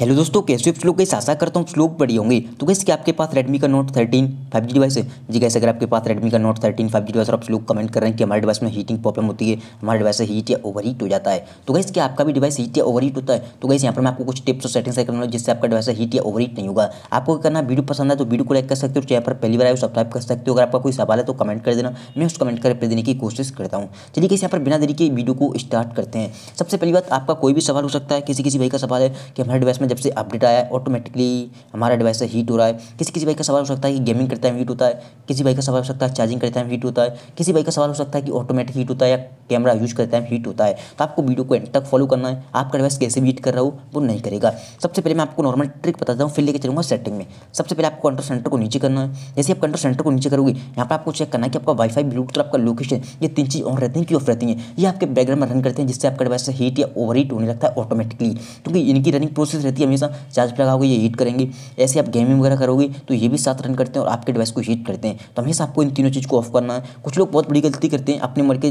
hello दोस्तों कैसे आप लोग कैसे आशा करता हूँ लोग बड़ी होंगे तो कैसे कि आपके पास रेडमी का नोट 13 5G डिवाइस है जी कैसे अगर आपके पास रेडमी का नोट 13 5G डिवाइस और आप लोग कमेंट कर रहे हैं कि हमारे डिवाइस में हीटिंग प्रॉब्लम होती है हमारे डिवाइस से हीट या ओवर हीट हो जाता है तो कैसे कि आपका भी डिवाइस हीट या ओवर हीट होता है तो कैसे यहाँ पर मैं आपको कुछ टिप्स और सेटिंग्स से करूँगा जिससे आपका डिवाइस हीट या ओवर हीट नहीं होगा आपको करना वीडियो पसंद है तो वीडियो को लाइक कर सकते हो चाहे पर पहली बार आए सब्सक्राइब कर सकते हो अगर आपका कोई सवाल है तो कमेंट कर देना मैं उस कमेंट कर देने की कोशिश करता हूँ चलिए कैसे यहाँ पर बिना देरी के वीडियो को स्टार्ट करते हैं सबसे पहली बात आपका कोई भी सवाल हो सकता है किसी किसी भाई का सवाल है कि हमारे डिवाइस में जब से अपडेट आया ऑटोमेटिकली हमारा डिवाइस हीट हो रहा है किसी किसी बाइक का सवाल हो सकता है कि गेमिंग करते टाइम हीट होता है किसी बाइक का सवाल हो सकता है चार्जिंग करते टाइम हीट होता है किसी बाइक का सवाल हो सकता है कि ऑटोमेटिक हीट होता है या कैमरा यूज करते टाइम हीट होता है तो आपको वीडियो को एंड तक फॉलो करना है आपका डिवाइस कैसे हीट कर रहा हो वो नहीं करेगा सबसे पहले मैं आपको नॉर्मल ट्रिक बताता हूँ फिर लेकर चलूँगा सेटिंग में सबसे पहले आपको कंट्रोल सेंटर को नीचे करना है जैसे आप कंट्रोल सेंटर को नीचे करोगे यहाँ पर आपको चेक करना है कि आपका वाईफाई ब्लूटूथ आपका लोकेशन ये तीन चीज़ ऑन रहती हैं कि ऑफ रहती हैं ये आपके बैकग्राउंड में रन करते हैं जिससे आपका डिवाइस हीट या ओवर हीट होने लगता है ऑटोमेटिकली क्योंकि इनकी रनिंग प्रोसेस रहती है हमेशा चार्ज लगाओगे ये हीट करेंगे ऐसे आप गेमिंग वगैरह करोगे तो ये भी सात रन करते हैं और आपके डिवाइस को हीट करते हैं तो हमेशा आपको इन तीनों चीज़ को ऑफ करना है कुछ लोग बहुत बड़ी गलती करते हैं अपने मर के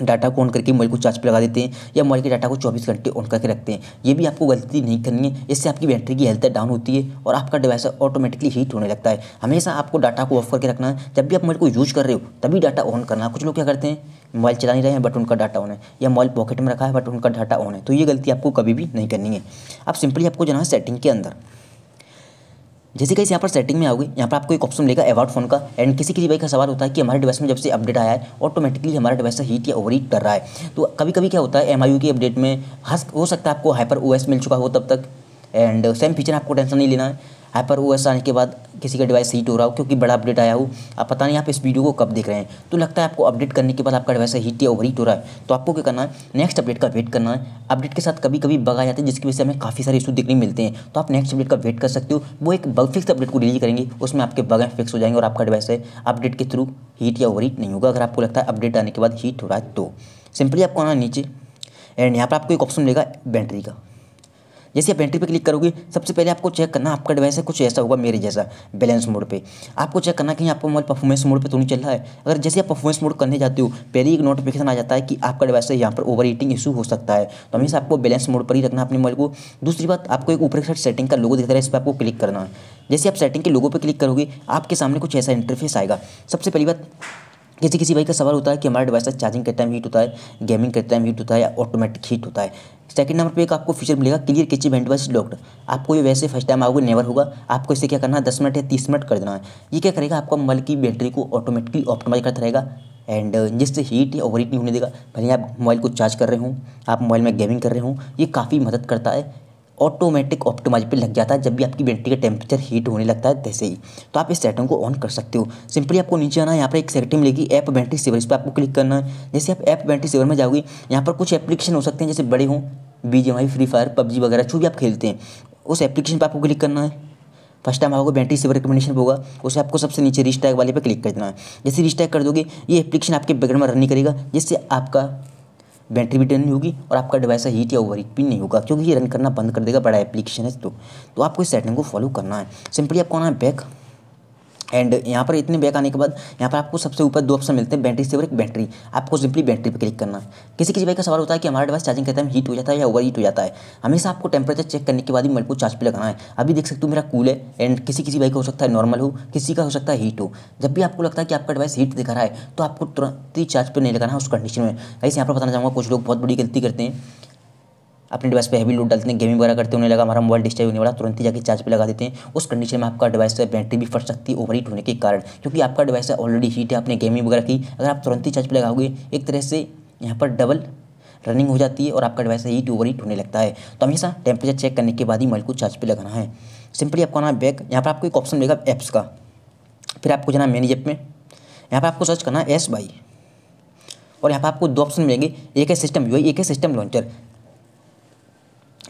डाटा को ऑन करके मोबाइल को चार्ज पर लगा देते हैं या मोबाइल के डाटा को 24 घंटे ऑन करके रखते हैं ये भी आपको गलती नहीं करनी है इससे आपकी बैटरी की हेल्थ डाउन होती है और आपका डिवाइस ऑटोमेटिकली हीट होने लगता है हमेशा आपको डाटा को ऑफ करके रखना है जब भी आप मोबाइल को यूज़ कर रहे हो तभी डाटा ऑन करना कुछ लोग क्या करते हैं मोबाइल चला नहीं रहे हैं बट उनका डाटा ऑन है या मोबाइल पॉकेट में रखा है बट उनका डाटा ऑन है तो ये गलती आपको कभी भी नहीं करनी है अब सिंपली आपको जाना है सेटिंग के अंदर जैसे कि यहाँ पर सेटिंग में आओगे यहाँ पर आपको एक ऑप्शन मिलेगा अबाउट फोन का एंड किसी किसी भाई का सवाल होता है कि हमारे डिवाइस में जब से अपडेट आया है ऑटोमेटिकली हमारा डिवाइस हीट या ओवर कर रहा है तो कभी कभी क्या होता है एम की अपडेट में हो सकता है आपको हाइपर ओ मिल चुका हो तब तक एंड सेम फीचर आपको टेंशन नहीं लेना है यहाँ पर ओ आने के बाद किसी का डिवाइस हीट हो रहा हो क्योंकि बड़ा अपडेट आया हो आप पता नहीं आप इस वीडियो को कब देख रहे हैं तो लगता है आपको अपडेट करने के बाद आपका डिवाइस हीट या ओवर हीट हो रहा है तो आपको क्या करना है नेक्स्ट अपडेट का वेट करना है अपडेट के साथ कभी कभी बग आ जाते हैं जिसकी वजह से हमें काफ़ी सारे इशू देखने मिलते हैं तो आप नेक्स्ट अपडेट का वेट कर सकते हो वो एक बग फिक्स अपडेट को डिलीज करेंगे उसमें आपके बगैं फिक्स हो जाएंगे और आपका डिवाइस है अपडेट के थ्रू हीट या ओवर हीट नहीं होगा अगर आपको लगता है अपडेट आने के बाद हीट हो रहा है तो सिंपली आपको आना नीचे एंड यहाँ पर आपको एक ऑप्शन मिलेगा बैटरी का जैसे आप एंट्री पे क्लिक करोगे सबसे पहले आपको चेक करना आपका डिवाइस है कुछ ऐसा होगा मेरे जैसा बैलेंस मोड पे आपको चेक करना कहीं आपका मोबाइल परफॉर्मेंस मोड पे तो नहीं चल रहा है अगर जैसे आप परफॉर्मेंस मोड करने जाते हो पहले एक नोटिफिकेशन आ जाता है कि आपका डिवाइस है यहाँ पर ओवर हीटिंग इशू हो सकता है तो हमेशा आपको बैलेंस मोड पर ही रखना अपने मोबाइल को दूसरी बात आपको एक ऊपर साइड सेटिंग का लोगो दिखता है इस पर आपको क्लिक करना है जैसे आप सेटिंग के लोगों पर क्लिक करोगे आपके सामने कुछ ऐसा इंटरफेस आएगा सबसे पहली बात किसी किसी भाई का सवाल होता है कि हमारा डिवाइस चार्जिंग के टाइम हीट होता है गेमिंग के टाइम हीट होता है या ऑटोमेटिक हीट होता है सेकंड नंबर पे एक आपको फीचर मिलेगा क्लियर किचन वेंट बस लॉक्ड आपको ये वैसे फर्स्ट टाइम आओगे नेवर होगा आपको इसे क्या करना है दस मिनट या तीस मिनट कर देना है ये क्या करेगा आपका मोबाइल की बैटरी को ऑटोमेटिकली ऑप्टोमाइज़ करता रहेगा एंड जिससे हीट या ओवर हीट नहीं होने देगा भले आप मोबाइल को चार्ज कर रहे हो आप मोबाइल में गेमिंग कर रहे हो ये काफ़ी मदद करता है ऑटोमेटिक ऑप्टोमाइज पे लग जाता है जब भी आपकी बैटरी का टेम्परेचर हीट होने लगता है तैसे ही तो आप इस सेटिंग को ऑन कर सकते हो सिंपली आपको नीचे आना है यहाँ पर एक सेटिंग मिलेगी ऐप बैटरी सेवर इस पर आपको क्लिक करना है जैसे आप ऐप बैटरी सेवर में जाओगे यहाँ पर कुछ एप्लीकेशन हो सकते हैं जैसे बड़े हों B G M I free fire PUBG वगैरह जो भी आप खेलते हैं उस एप्लीकेशन पर आपको क्लिक करना है फर्स्ट टाइम आपको बैटरी सेवर रिकमेंडेशन होगा उसे आपको सबसे नीचे रिस्टैग वाले पे क्लिक कर देना है जैसे रिस्टैग कर दोगे ये एप्लीकेशन आपके बैकग्राउंड में रन नहीं करेगा जिससे आपका बैटरी भी नहीं होगी और आपका डिवाइस हीट या ओवर भी नहीं होगा क्योंकि ये रन करना बंद कर देगा बड़ा एप्लीकेशन है तो, तो आपको इस सेटिंग को फॉलो करना है सिंपली आपको आना है बैक एंड यहाँ पर इतने बैक आने के बाद यहाँ पर आपको सबसे ऊपर दो ऑप्शन मिलते हैं बैटरी सेवर एक बैटरी आपको सिंपली बैटरी पर क्लिक करना किसी किसी बाइक का सवाल होता है कि हमारे डिवाइस चार्जिंग करते टाइम हीट हो जाता है या ओवर हीट हो जाता है हमेशा आपको टेम्परेचर चेक करने के बाद ही को चार्ज पर लगाना है अभी देख सकते हो मेरा कूल है एंड किसी किसी बाइक का हो सकता है नॉर्मल हो किसी का हो सकता है हीट हो जब भी आपको लगता है कि आपका डिवाइस हीट दिखा रहा है तो आपको तुरंत ही चार्ज पर नहीं लगाना है उस कंडीशन में ऐसे यहाँ पर बताना चाहूँगा कुछ लोग बहुत बड़ी गलती करते हैं अपने डिवाइस पे हैवी लोड डालते हैं गेमिंग वगैरह करते उन्हें लगा हमारा मोबाइल डिस्टर्ब होने वाला तुरंत ही जाकर चार्ज पे लगा देते हैं उस कंडीशन में आपका डिवाइस का बैटरी भी फट सकती है ओवर हीट होने के कारण क्योंकि आपका डिवाइस है ऑलरेडी हीट है आपने गेमिंग वगैरह की अगर आप तुरंत ही चार्ज पर लगाओगे एक तरह से यहाँ पर डबल रनिंग हो जाती है और आपका डिवाइस हीट ओवर हीट होने लगता है तो हमेशा टेम्परेचर चेक करने के बाद ही मोबाइल को चार्ज पर लगाना है सिंपली आपको आना बैक यहाँ पर आपको एक ऑप्शन मिलेगा ऐप्स का फिर आपको जाना मैनेज ऐप में यहाँ पर आपको सर्च करना है एस बाई और यहाँ पर आपको दो ऑप्शन मिलेंगे एक है सिस्टम यू एक है सिस्टम लॉन्चर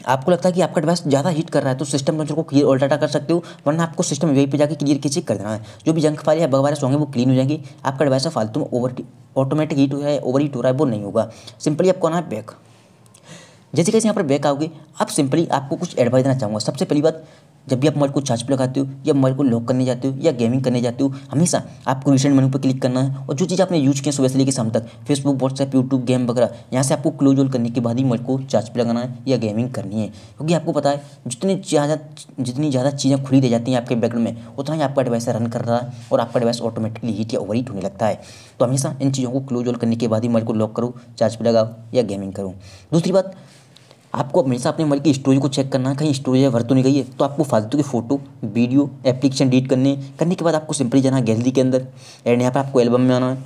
आपको लगता है कि आपका डिवाइस ज़्यादा हीट कर रहा है तो सिस्टम लॉन्चर को क्लियर और डाटा कर सकते हो वरना आपको सिस्टम वे पे जाकर क्लियर किसी कर देना है जो भी जंक फाइल या बग होंगे वो क्लीन हो जाएंगे आपका डिवाइस तो फालतू में ओवर ऑटोमेटिक हीट हो रहा है ओवर हीट हो रहा है वो नहीं होगा सिंपली आपको आना है बैक जैसे कैसे यहाँ पर बैक आओगे आप सिंपली आपको कुछ एडवाइस देना चाहूँगा सबसे पहली बात जब भी आप मोबाइल को चार्ज पर लगाते हो या मोबाइल को लॉक करने जाते हो या गेमिंग करने जाते हो हमेशा आपको रिसेंट मेनू पर क्लिक करना है और जो चीज़ आपने यूज किया सुबह से लेकर शाम तक फेसबुक व्हाट्सएप यूट्यूब गेम वगैरह यहाँ से आपको क्लोज ऑल करने के बाद ही मोबाइल को चार्ज पर लगाना है या गेमिंग करनी है क्योंकि आपको पता है जितनी ज़्यादा जितनी ज़्यादा चीज़ें खुली दे जाती हैं आपके बैकग्राउंड में उतना ही आपका डिवाइस रन कर रहा है और आपका डिवाइस ऑटोमेटिकली हीट या ओवर हीट होने लगता है तो हमेशा इन चीज़ों को क्लोज ऑल करने के बाद ही मोबाइल को लॉक करो चार्ज पर लगाओ या गेमिंग करो दूसरी बात आपको हमेशा अपने मोबाइल की स्टोरेज को चेक करना है कहीं स्टोरेज वर्त तो नहीं गई है तो आपको फालतू की फ़ोटो वीडियो एप्लीकेशन डिलीट करने करने के बाद आपको सिंपली जाना है गैलरी के अंदर एंड यहाँ पर आपको एल्बम में आना है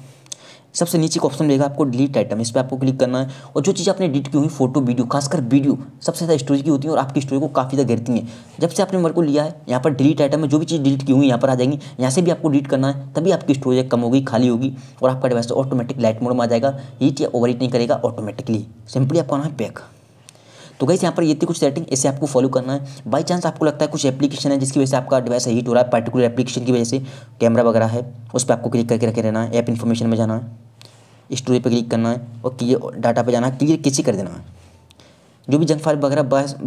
सबसे नीचे का ऑप्शन रहेगा आपको डिलीट आइटम इस पर आपको क्लिक करना है और जो चीज़ आपने डिलीट की हुई फोटो वीडियो खासकर वीडियो सबसे ज़्यादा स्टोरेज की होती है और आपकी स्टोरेज को काफ़ी ज़्यादा घेरती है जब से आपने मेरे को लिया है यहाँ पर डिलीट आइटम में जो भी चीज़ डिलीट की हुई यहाँ पर आ जाएंगी यहाँ से भी आपको डिलीट करना है तभी आपकी स्टोरेज कम होगी खाली होगी और आपका डिवाइस ऑटोमेटिक लाइट मोड में आ जाएगा हीट या ओवर नहीं करेगा ऑटोमेटिकली सिंपली आपको आना है पैक तो गई यहाँ पर ये थी कुछ सेटिंग इसे आपको फॉलो करना है बाई चांस आपको लगता है कुछ एप्लीकेशन है जिसकी वजह से आपका डिवाइस हीट हो रहा है पर्टिकुलर एप्लीकेशन की वजह से कैमरा वगैरह है उस पर आपको क्लिक करके रखे रहना है ऐप इन्फॉर्मेशन में जाना है स्टोरी पर क्लिक करना है और क्लियर डाटा पर जाना है क्लियर किसी कर देना है जो भी जंक फाइल वगैरह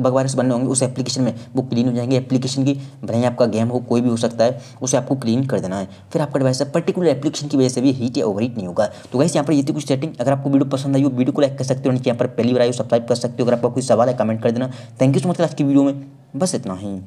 वगैरह से बने होंगे उस एप्लीकेशन में वो क्लीन हो जाएंगे एप्लीकेशन की भले आपका गेम हो कोई भी हो सकता है उसे आपको क्लीन कर देना है फिर आपका डिवाइस पर्टिकुलर एप्लीकेशन की वजह से भी हीट या ओवर नहीं होगा तो वैसे यहाँ पर ये कुछ सेटिंग अगर आपको वीडियो पसंद आई हो वीडियो को लाइक कर सकते हो यहाँ पर पहली बार आई सब्सक्राइब कर सकते हो अगर आपका कोई सवाल है कमेंट कर देना थैंक यू सो मच आज की वीडियो में बस इतना ही